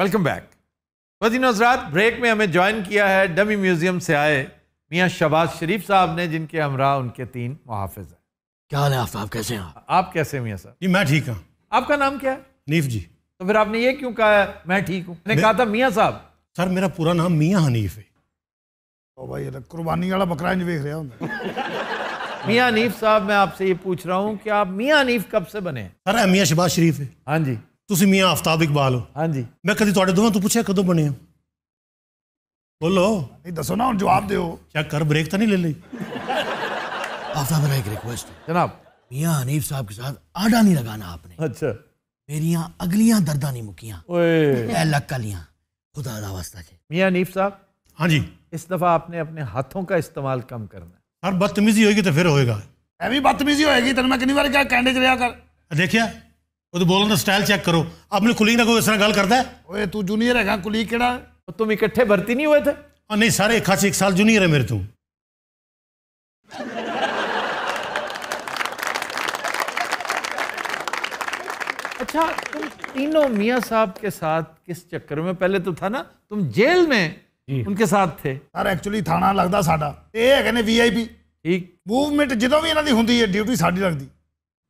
Welcome back वजीन हजरात break में हमें ज्वाइन किया है डमी म्यूज़ियम से आए मियाँ शबाज शरीफ साहब ने जिनके हमरा उनके तीन मुहाफिज हैं क्या हाल है आफताब कैसे हैं आप कैसे हैं मियाँ साहब जी मैं ठीक हूँ आपका नाम क्या है नीफ जी तो फिर आपने ये क्यों कहा मैं ठीक हूँ मैंने कहा था मियाँ साहब सर मेरा पूरा नाम मियाँ हनीफ है ओ भाई तो कुर्बानी वाला बकरा नहीं देख रहा हूँ मियाँ हनीफ साहब मैं आपसे ये पूछ रहा हूँ कि आप मियाँ हनीफ कब से बने सर मियाँ शबाज शरीफ है हाँ जी ਤੁਸੀਂ ਮੀਆਂ ਆਫਤਾਬ ਇਕਬਾਲ ਹੋ ਹਾਂਜੀ ਮੈਂ ਕਦੀ ਤੁਹਾਡੇ ਦੋਵਾਂ ਤੋਂ ਪੁੱਛਿਆ ਕਦੋਂ ਬਣੇ ਹੋ ਬੋਲੋ ਨਹੀਂ ਦੱਸੋ ਨਾ ਹੁਣ ਜਵਾਬ ਦਿਓ ਚੈੱਕ ਕਰ ਬ੍ਰੇਕ ਤਾਂ ਨਹੀਂ ਲੈ ਲਈ आफ्ताब एक रिक्वेस्ट जनाब मियाँ हनीफ साहब के साथ आडा नहीं लगाना आपने अच्छा मेरी अगलियां दर्दा नहीं मुकियां कलियां खुदा दा वास्ता के मियाँ हनीफ साहब हाँ जी इस दफ़ा आपने अपने हाथों का इस्तेमाल कम करना है हर बदतमीजी होगी तो फिर होएगा ਐਵੇਂ ਬਦਤਮੀਜ਼ੀ ਹੋਏਗੀ ਤੈਨੂੰ ਮੈਂ ਕਿੰਨੀ ਵਾਰ ਕਿਹਾ ਕੈਂਡੇ ਚ ਰਿਹਾ ਕਰ ਦੇਖਿਆ ਉਹਦੇ ਬੋਲਣ ਦਾ ਸਟਾਈਲ ਚੈੱਕ ਕਰੋ ਆਪਣੇ ਕੁਲੀਗ ਨਾਲ ਕੋਈ ਇਸ ਤਰ੍ਹਾਂ ਗੱਲ ਕਰਦਾ ਓਏ ਤੂੰ ਜੂਨੀਅਰ ਹੈਗਾ ਕੁਲੀਗ ਕਿਹੜਾ तुम इकट्ठे भर्ती नहीं हुए थे आ, हाँ, नहीं सारे एक ਖਾਸ ਇੱਕ ਸਾਲ ਜੂਨੀਅਰ ਹੈ ਮੇਰੇ ਤੋਂ अच्छा तुम तीनों मियाँ साहब के साथ किस चक्कर में पहले तो था ना तुम जेल में उनके साथ थे सर एक्चुअली थाना लगता साडा ये है कहने वीआईपी ठीक मूवमेंट ਜਦੋਂ भी ਇਹਨਾਂ ਦੀ ਹੁੰਦੀ ड्यूटी साड़ी लगती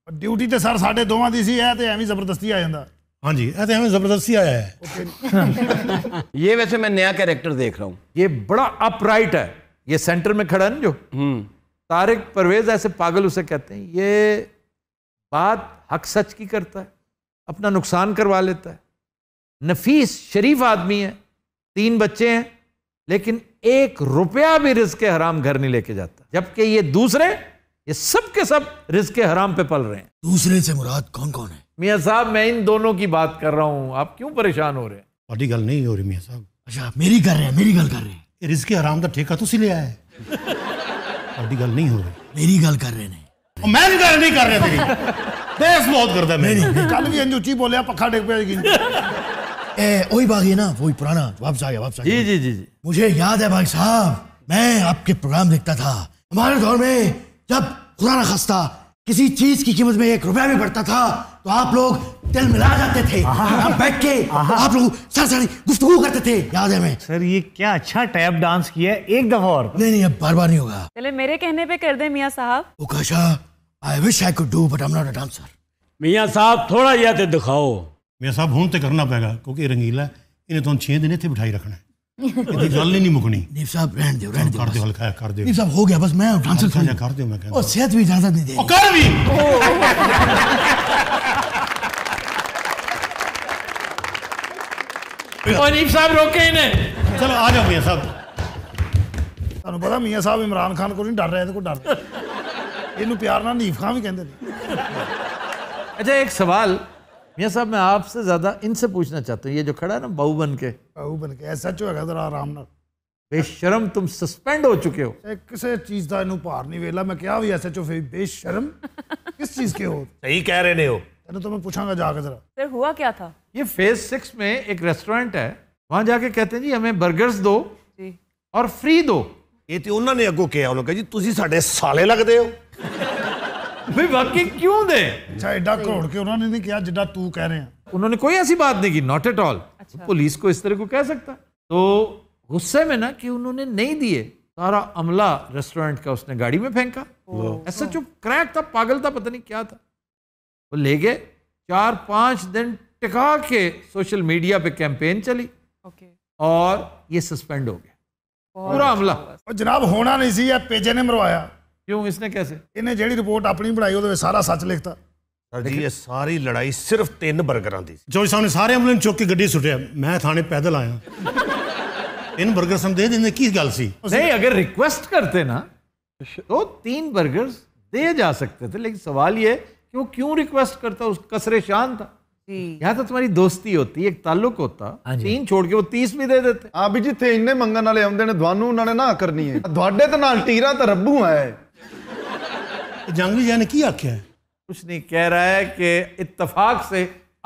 ड्यूटी तो सर साढ़े ਦੀ ਸੀ है तो एवं जबरदस्ती आ जाता हाँ जी ऐसे हमें ज़बरदस्ती आया है ये वैसे मैं नया कैरेक्टर देख रहा हूँ ये बड़ा अपराइट है ये सेंटर में खड़ा है ना जो तारिक परवेज ऐसे पागल उसे कहते हैं ये बात हक सच की करता है अपना नुकसान करवा लेता है नफीस शरीफ आदमी है तीन बच्चे हैं लेकिन एक रुपया भी रिज के हराम घर नहीं लेके जाता जबकि ये दूसरे ये सब के सब रिस्क हराम पे पल रहे हैं दूसरे से मुराद कौन कौन है मियाँ साहब मैं इन दोनों की बात कर रहा हूँ आप क्यों परेशान हो रहे हैं बड़ी गल नहीं हो रही मियाँ साहब अच्छा आप मेरी कर रहे हैं मेरी गल कर रहे हैं रिस्क हराम का ठेका तो ले आया है बड़ी गल नहीं हो रही मेरी गल कर रहे हैं मैं गल नहीं कर रहा तेरी बहस बहुत करता मैं नहीं कल भी अंजूची बोलिया पखा डेक पे वही बागी ना वही पुराना वापस आ गया वापस आ गया जी जी जी मुझे याद है भाई साहब मैं आपके प्रोग्राम देखता था हमारे दौर में जब खुदा खस्ता किसी चीज की कीमत में एक रुपया भी बढ़ता था तो आप लोग दिल मिला जाते थे आप बैठ के आप लोग सर सर गुफ्तगु करते थे याद है मैं सर ये क्या अच्छा टैप डांस किया एक दफा और नहीं नहीं अब बार बार नहीं होगा चले मेरे कहने पे कर दे मियाँ साहब Ukasha I wish I could do but I am not a dancer मियाँ साहब थोड़ा या तो दिखाओ मियाँ साहब हूं तो करना पड़ेगा क्योंकि रंगीला इन्हें तो छह दिन इतने बिठाई रखना है ਇਹਦੀ ਗੱਲ ਨਹੀਂ ਮੁਕਣੀ ਦੀਪ ਸਾਹਿਬ ਰਹਿਣ ਦਿਓ ਰਹਿਣ ਦਿਓ ਕਰ ਦਿਓ ਹਲਕਾ ਕਰ ਦਿਓ ਦੀਪ ਸਾਹਿਬ ਹੋ ਗਿਆ ਬਸ ਮੈਂ ਟ੍ਰਾਂਸਫਰ ਥੋੜੀ ਕਰ ਦਿਓ ਮੈਂ ਕਹਿੰਦਾ ਉਹ ਸਿਹਤ ਵੀ ਇਜਾਜ਼ਤ ਨਹੀਂ ਦੇ ਉਹ ਕਰ ਵੀ और नीब साहब रोके ही नहीं चलो आ जाओ मियाँ साहब ਤੁਹਾਨੂੰ ਪਤਾ ਮੀਆਂ ਸਾਹਿਬ ਇਮਰਾਨ ਖਾਨ ਕੋਲ ਨਹੀਂ ਡਰ ਰਿਹਾ ਇਹਦੇ ਕੋਲ ਡਰ ਇਹਨੂੰ ਪਿਆਰ ਨਾਲ ਨੀਬ ਖਾਨ ਵੀ ਕਹਿੰਦੇ ਨੇ अच्छा एक सवाल मियाँ साहब मैं आपसे ज़्यादा इनसे पूछना चाहता हूँ ये जो खड़ा है ना बहू बन के बहू बन के ऐसा चो बेशरम तुम सस्पेंड हो चुके हो किसी चीज का इन भार नहीं वेला मैं क्या भी एसएचओ फिर बेशरम किस चीज के हो सही कह रहे हो तो मैं पूछांगा जाकर जरा फिर हुआ क्या था ये फेज सिक्स में एक रेस्टोरेंट है वहां जाके कहते हैं जी हमें बर्गर्स दो और फ्री दो ये तो उन्होंने अगो क्या जी तुम साले लगते हो भाई वाकई क्यों दे अच्छा एडा करोड़ के उन्होंने नहीं किया जिदा तू कह रहे हैं उन्होंने कोई ऐसी बात नहीं की नॉट एट ऑल पुलिस को इस तरह को कह सकता तो गुस्से में ना कि उन्होंने नहीं दिए सारा अमला रेस्टोरेंट का उसने गाड़ी में फेंका ऐसा जो क्रैक था पागल था पता नहीं क्या था वो ले गए चार पांच दिन टिका के सोशल मीडिया पे कैंपेन चली ओके। और ये सस्पेंड हो गया पूरा अमला जनाब होना नहीं सी पेजे ने मरवाया क्यों इसने कैसे इन्हें जी रिपोर्ट अपनी बनाई सारा सच लिखता ये सारी लड़ाई सिर्फ तीन बर्गर की जो साहब ने सारे एम्बुलेंस चुक गड्डी सुटिया मैं थाने पैदल आया तीन बर्गर दे देने की गल सी अगर रिक्वेस्ट करते ना तो तीन बर्गर दे जा सकते थे लेकिन सवाल ये कि वो क्यों रिक्वेस्ट करता उस कसरे शान था यहाँ तो तुम्हारी दोस्ती होती एक ताल्लुक होता हाँ तीन छोड़ के वो तीस भी दे देते आप हाँ जिते इन्ने मंगन वाले आने ना करनी है तो रबू है जहांगीर शाह ने की आख्या है कुछ नहीं कह रहा है कि इतफाक से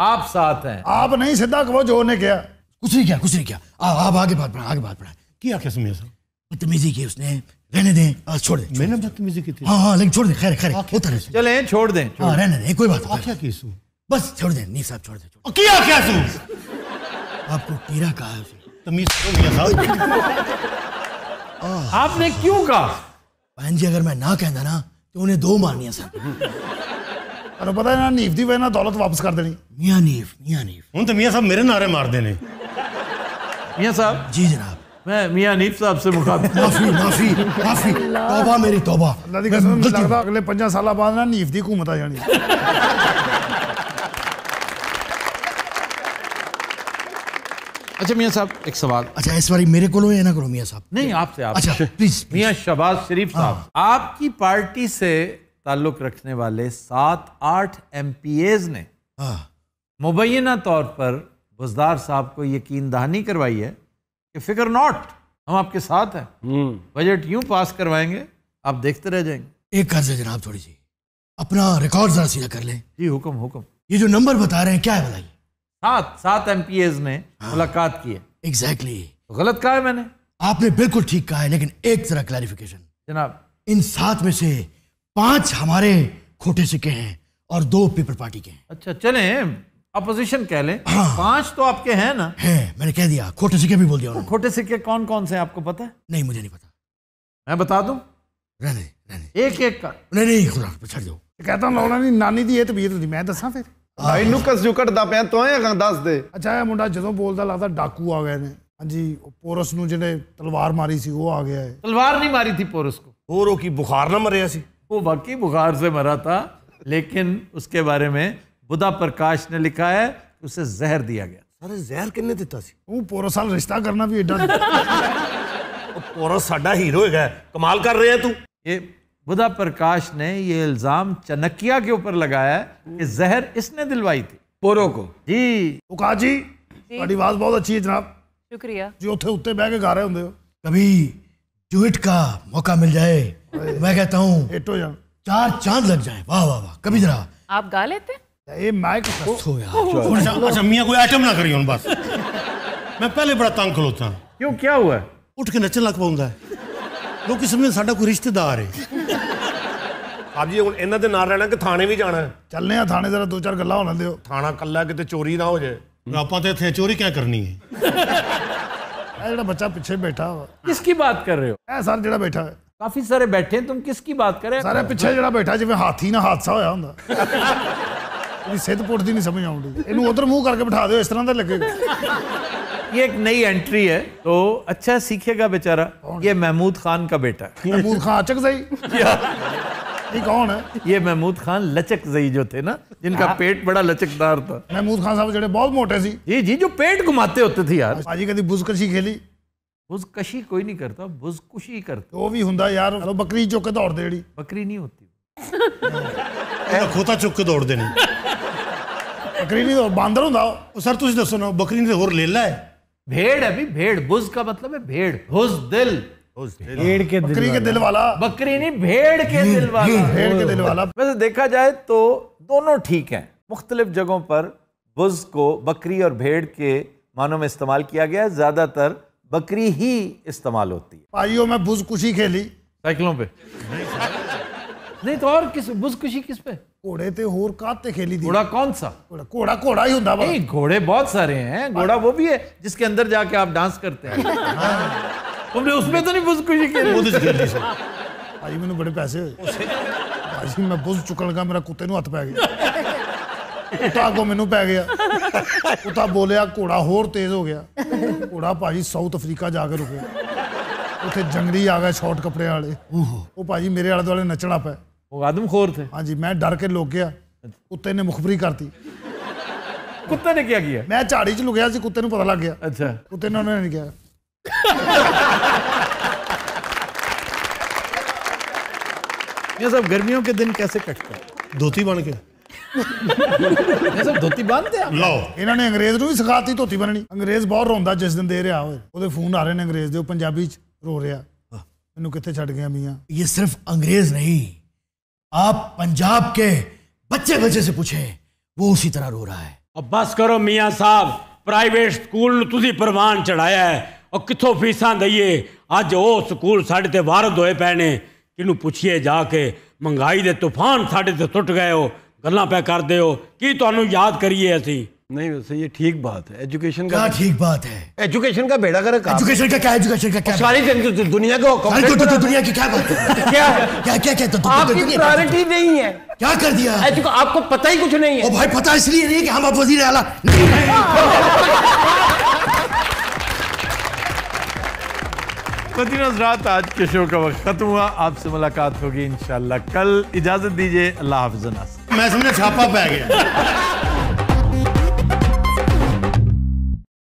आप साथ हैं आप नहीं सिद्धा कहो जो ने क्या कुछ नहीं किया कुछ नहीं किया आप आगे बात पढ़ा आगे बात पढ़ा की आख्या सुनिए साहब बदतमीजी की उसने रहने दें छोड़ दें मैंने बदतमीजी की थी हाँ हाँ लेकिन छोड़ दें खैर खैर होता रहे चले छोड़ दें हाँ रहने दें कोई बात आख्या की सू बस छोड़ दें नहीं साहब छोड़ दें किया क्या सू आपको कीड़ा कहा है तमीज तो आपने क्यों कहा बहन जी अगर मैं ना कहता ना तो उन्हें दो मारनिया है सर अरे पता है ना नीफ दी वह ना दौलत वापस कर देनी मियाँ नीफ मियाँ नीफ हूँ तो मियाँ साहब मेरे नारे मार देने मियाँ साहब जी जनाब मैं मियाँ नीफ साहब से मुखातिब माफी माफी माफी तौबा मेरी तौबा अल्लाह की कसम लगता अगले 50 साल बाद ना नीफ दी हुकूमत आ जानी अच्छा मियाँ साहब एक सवाल अच्छा इस बार मेरे को या ना करो मियाँ साहब नहीं आपसे आप अच्छा प्लीज मियाँ शबाज शरीफ हाँ। साहब आपकी पार्टी से ताल्लुक रखने वाले सात आठ एम ने हाँ। मुबैना तौर पर बुजदार साहब को यकीन दहानी करवाई है कि फिक्र नॉट हम आपके साथ हैं हम्म। बजट यूं पास करवाएंगे आप देखते रह जाएंगे एक कर्ज है जनाब थोड़ी सी अपना रिकॉर्ड जरा सीधा कर लें जी हुक्म हुक्म ये जो नंबर बता रहे हैं क्या है भलाई सात सात एम पी एज ने हाँ। मुलाकात की है एग्जैक्टली तो गलत कहा है मैंने आपने बिल्कुल ठीक कहा है लेकिन एक तरह क्लैरिफिकेशन जनाब इन सात में से पांच हमारे खोटे सिक्के हैं और दो पीपल पार्टी के हैं अच्छा चले अपोजिशन कह लें हाँ। पांच तो आपके हैं ना है मैंने कह दिया खोटे सिक्के भी बोल दिया तो खोटे सिक्के कौन कौन से आपको पता है नहीं मुझे नहीं पता मैं बता दू रहने रहने एक एक का नहीं नहीं खुदा छड़ दो कहता लौड़ा नहीं नानी दी है तबीयत होती मैं दसा फिर ਭਾਈ ਨੂੰ ਕਸ ਝੁਕਟਦਾ ਪਿਆ ਤੂੰ ਇਹ ਦੱਸ ਦੇ ਅੱਛਾ ਇਹ ਮੁੰਡਾ ਜਦੋਂ ਬੋਲਦਾ ਲੱਗਦਾ ਡਾਕੂ ਆ ਗਏ ਨੇ ਹਾਂਜੀ ਉਹ ਪੋਰਸ ਨੂੰ ਜਿਹਨੇ ਤਲਵਾਰ ਮਾਰੀ ਸੀ ਉਹ ਆ ਗਿਆ ਹੈ ਤਲਵਾਰ ਨਹੀਂ ਮਾਰੀ ਸੀ ਪੋਰਸ ਕੋ ਹੋਰ ਉਹ ਕੀ ਬੁਖਾਰ ਨਾਲ ਮਰਿਆ ਸੀ ਉਹ वाकई ਬੁਖਾਰ ਸੇ ਮਰਾ ਤਾ ਲੇਕਿਨ ਉਸਕੇ ਬਾਰੇ ਮੇ ਬੁੱਧਾ ਪ੍ਰਕਾਸ਼ ਨੇ ਲਿਖਾ ਹੈ कि उसे जहर दिया गया ਸਾਰੇ ਜ਼ਹਿਰ ਕਿੰਨੇ ਦਿੱਤਾ ਸੀ ਉਹ ਪੋਰਸ ਨਾਲ ਰਿਸ਼ਤਾ ਕਰਨਾ ਵੀ ਐਡਾ ਉਹ ਪੋਰਸ ਸਾਡਾ ਹੀਰੋ ਹੈਗਾ ਕਮਾਲ ਕਰ ਰਿਹਾ ਤੂੰ ਇਹ बुधा प्रकाश ने ये इल्ज़ाम चनकिया के ऊपर लगाया कि जहर इसने दिलवाई थी पोरो को जी उका जी बड़ी ਆਵਾਜ਼ बहुत अच्छी है जनाब शुक्रिया ਜੀ उठे उठे ਬਹਿ के गा रहे ਹੁੰਦੇ ਹੋ ਕਭੀ ਜੁਇਟ का मौका मिल जाए मैं कहता हूं हिट जा चार चांद लग जाए वाह वाह वाह कभी जरा आप गा लेते ए माइक हो यार अच्छा मियां कोई आइटम ना करिए बस मैं पहले बड़ा तंग खलोता क्यों क्या हुआ उठ के नचने लग पाऊंगा ਲੋਕੀ ਸਮਝਦੇ ਸਾਡਾ ਕੋਈ ਰਿਸ਼ਤੇਦਾਰ ਹੈ ਆਪ ਜੀ ਹੁਣ ਇਹਨਾਂ ਦੇ ਨਾਲ ਰਹਿਣਾ ਕਿ ਥਾਣੇ ਵੀ ਜਾਣਾ ਚੱਲਨੇ ਆ ਥਾਣੇ ਜ਼ਰਾ ਦੋ ਚਾਰ ਗੱਲਾਂ ਹੋਣ ਦਿਓ ਥਾਣਾ ਕੱਲਾ ਕਿਤੇ ਚੋਰੀ ਨਾ ਹੋ ਜਾਏ ਆਪਾਂ ਤੇ ਇੱਥੇ ਚੋਰੀ ਕਿਆ ਕਰਨੀ ਹੈ ਇਹ ਜਿਹੜਾ ਬੱਚਾ ਪਿੱਛੇ ਬੈਠਾ ਵਾ ਕਿਸकी ਬਾਤ ਕਰ ਰਹੇ ਹੋ ਇਹ ਸਰ ਜਿਹੜਾ ਬੈਠਾ ਹੈ ਕਾਫੀ ਸਾਰੇ ਬੈਠੇ ਤੁਮ ਕਿਸकी ਬਾਤ ਕਰ ਰਹੇ ਹੋ ਸਾਰੇ ਪਿੱਛੇ ਜਿਹੜਾ ਬੈਠਾ ਜਿਵੇਂ ਹਾਥੀ ਨਾਲ ਹਾਦਸਾ ਹੋਇਆ ਹੁੰਦਾ ਇਹਦੀ ਸਿੱਧ ਪੁੱਟਦੀ ਨਹੀਂ ਸਮਝ ਆਉਂਦੀ ਇਹਨੂੰ ਉਧਰ ਮੂੰਹ ਕਰਕੇ ਬਿਠਾ ਦਿਓ ਇਸ ਤਰ੍ਹਾਂ ਦਾ ਲੱਗੇਗਾ ये एक नई एंट्री है तो अच्छा सीखेगा बेचारा ये महमूद खान का बेटा महमूद खान अचक सही ये कौन है ये महमूद खान लचक जई जो थे ना जिनका हाँ। पेट बड़ा लचकदार था महमूद खान साहब जड़े बहुत मोटे सी जी जी जो पेट घुमाते होते थे यार आज कभी बुजकशी खेली बुजकशी कोई नहीं करता बुजकुशी करता वो तो भी हुंदा यार बकरी चुक के दौड़ दे बकरी नहीं होती खोता चुक के दौड़ देनी बकरी नहीं तो बांदर हुंदा सर ਤੁਸੀਂ ਦੱਸੋ ਨਾ ਬੱਕਰੀ ਨੇ ਹੋਰ ਲੇਲਾ ਹੈ भेड़ अभी भेड़ बुज का मतलब है भेड़ हुज दिल भेड़ के दिल बकरी के दिल वाला बकरी नहीं भेड़ के दिल वाला भेड़ के दिल वाला वैसे देखा जाए तो दोनों ठीक हैं मुख्तलिफ जगहों पर बुज को बकरी और भेड़ के मानों में इस्तेमाल किया गया है ज़्यादातर बकरी ही इस्तेमाल होती है भाइयों में बुज कुछ ही खेली साइकिलों पे नहीं तो और किस बुजकुशी किस पे घोड़े थे होर काते खेली थी घोड़ा कौन सा घोड़ा घोड़ा घोड़ा ही होता नहीं घोड़े बहुत सारे हैं घोड़ा वो भी है जिसके अंदर जाके आप डांस करते हैं तुमने हाँ। उसमें तो नहीं बुजकुशी की बुद्ध खेली सर भाई मैंने बड़े पैसे भाई मैं बुज चुकलगा मेरा कुत्ते हथ पै गया उठा को मैनू पै गया उठा बोलिया घोड़ा होर तेज हो गया घोड़ा भाजी साउथ अफ्रीका जाके रुके उ जंगली आ गए शॉर्ट कपड़े वाले वो भाजी मेरे आले दुआले नचना पै वो आदमखोर थे हाँ जी मैं डर के लुक गया कुत्ते ने मुखबरी करती कुत्ते ने क्या किया मैं झाड़ी च लुकया सी कुत्ते पता लग गया अच्छा कुत्ते ने उन्होंने नहीं किया सब गर्मियों के दिन कैसे कटते हैं धोती बन के सब धोती ਬੰਨਦੇ ਆ ਲਓ ਇਹਨਾਂ ਨੇ ਅੰਗਰੇਜ਼ ਨੂੰ ਵੀ ਸਿਖਾਤੀ ਧੋਤੀ ਬੰਨਣੀ ਅੰਗਰੇਜ਼ ਬਹੁਤ ਰੋਂਦਾ ਜਿਸ ਦਿਨ ਦੇ ਰਿਹਾ ਹੋਵੇ ਉਹਦੇ ਫੋਨ ਆ ਰਹੇ ਨੇ ਅੰਗਰੇਜ਼ ਦੇ ਉਹ ਪੰਜਾਬੀ ਚ ਰੋ ਰਿਹਾ ਮੈਨੂੰ ਕਿੱਥੇ ਛੱਡ ਗਿਆ ਮੀਆਂ आप पंजाब के बच्चे बच्चे से पूछें वो उसी तरह रो रहा है अब बस ਕਰੋ ਮੀਆਂ ਸਾਹਿਬ ਪ੍ਰਾਈਵੇਟ ਸਕੂਲ ਨੂੰ ਤੁਸੀਂ ਪ੍ਰਵਾਨ ਚੜਾਇਆ ਹੈ ਔਰ ਕਿੱਥੋਂ ਫੀਸਾਂ ਦਈਏ ਅੱਜ ਉਹ ਸਕੂਲ ਸਾਡੇ ਤੇ ਵਾਰਦ ਹੋਏ ਪਏ ਨੇ ਕਿਨੂੰ ਪੁੱਛੀਏ ਜਾ ਕੇ ਮਹਿੰਗਾਈ ਦੇ ਤੂਫਾਨ ਸਾਡੇ ਤੇ ਟੁੱਟ ਗਏ ਹੋ ਗੱਲਾਂ ਪੈ ਕਰਦੇ ਹੋ ਕੀ ਤੁਹਾਨੂੰ ਯਾਦ ਕਰੀਏ ਅਸੀਂ नहीं वैसे ये ठीक बात है एजुकेशन का ठीक बात है एजुकेशन का बेड़ा कर एजुकेशन का क्या एजुकेशन का क्या सारी दुनिया को तो- तो- तो दुनिया की क्या बात है क्या क्या क्या क्या तो आपकी प्रायोरिटी नहीं है क्या कर दिया है आपको पता ही कुछ नहीं है भाई पता इसलिए नहीं कि हम अब वजीर आला नहीं हजरात आज के शो का वक्त खत्म हुआ आपसे मुलाकात होगी इंशाल्लाह कल इजाजत दीजिए अल्लाह हाफिज मैं समझा छापा पै गया